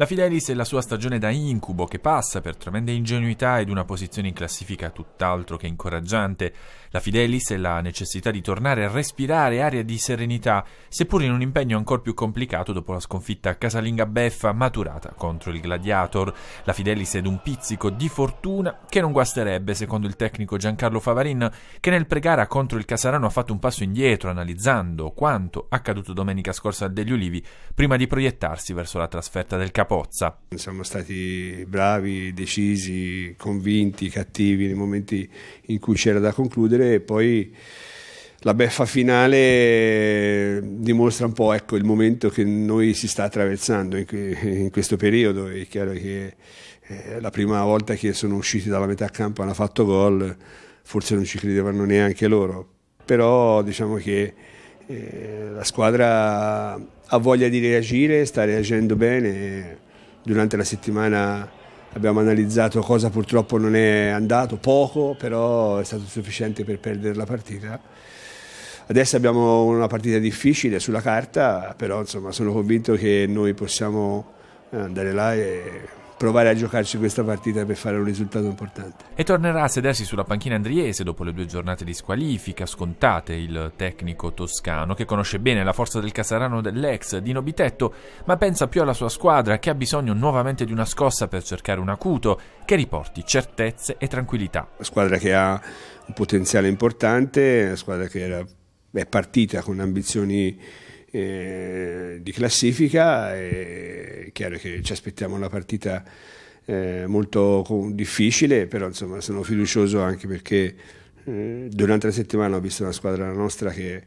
La Fidelis e la sua stagione da incubo che passa per tremende ingenuità ed una posizione in classifica tutt'altro che incoraggiante. La Fidelis e la necessità di tornare a respirare aria di serenità, seppur in un impegno ancora più complicato dopo la sconfitta casalinga beffa maturata contro il Gladiator. La Fidelis ed un pizzico di fortuna che non guasterebbe, secondo il tecnico Giancarlo Favarin, che nel pregara contro il Casarano ha fatto un passo indietro analizzando quanto accaduto domenica scorsa a degli Ulivi prima di proiettarsi verso la trasferta del Capo Capozza. Siamo stati bravi, decisi, convinti, cattivi nei momenti in cui c'era da concludere e poi la beffa finale dimostra un po' ecco, il momento che noi si sta attraversando in, in questo periodo. È chiaro che eh, la prima volta che sono usciti dalla metà campo hanno fatto gol, forse non ci credevano neanche loro, però diciamo che eh, la squadra ha voglia di reagire, sta reagendo bene. Durante la settimana abbiamo analizzato cosa purtroppo non è andato, poco, però è stato sufficiente per perdere la partita. Adesso abbiamo una partita difficile sulla carta, però insomma, sono convinto che noi possiamo andare là e provare a giocarci questa partita per fare un risultato importante. E tornerà a sedersi sulla panchina andriese dopo le due giornate di squalifica scontate il tecnico toscano che conosce bene la forza del Casarano dell'ex Dino Bitetto, ma pensa più alla sua squadra che ha bisogno nuovamente di una scossa per cercare un acuto che riporti certezze e tranquillità. Una squadra che ha un potenziale importante, una squadra che era, è partita con ambizioni eh, di classifica. È chiaro che ci aspettiamo una partita eh, molto difficile, però insomma sono fiducioso anche perché eh, durante la settimana ho visto una squadra nostra che,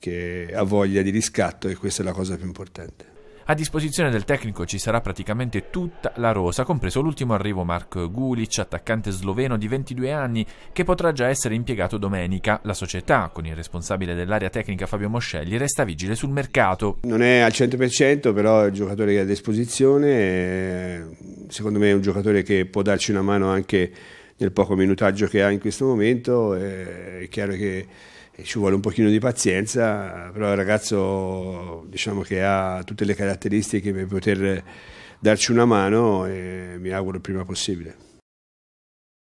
che ha voglia di riscatto e questa è la cosa più importante. A disposizione del tecnico ci sarà praticamente tutta la rosa, compreso l'ultimo arrivo Mark Gulic, attaccante sloveno di 22 anni, che potrà già essere impiegato domenica. La società, con il responsabile dell'area tecnica Fabio Moscelli, resta vigile sul mercato. Non è al 100%, però è il giocatore che ha a disposizione, eh, secondo me è un giocatore che può darci una mano anche nel poco minutaggio che ha in questo momento. Eh, è chiaro che ci vuole un pochino di pazienza, però è un ragazzo diciamo, che ha tutte le caratteristiche per poter darci una mano e mi auguro il prima possibile.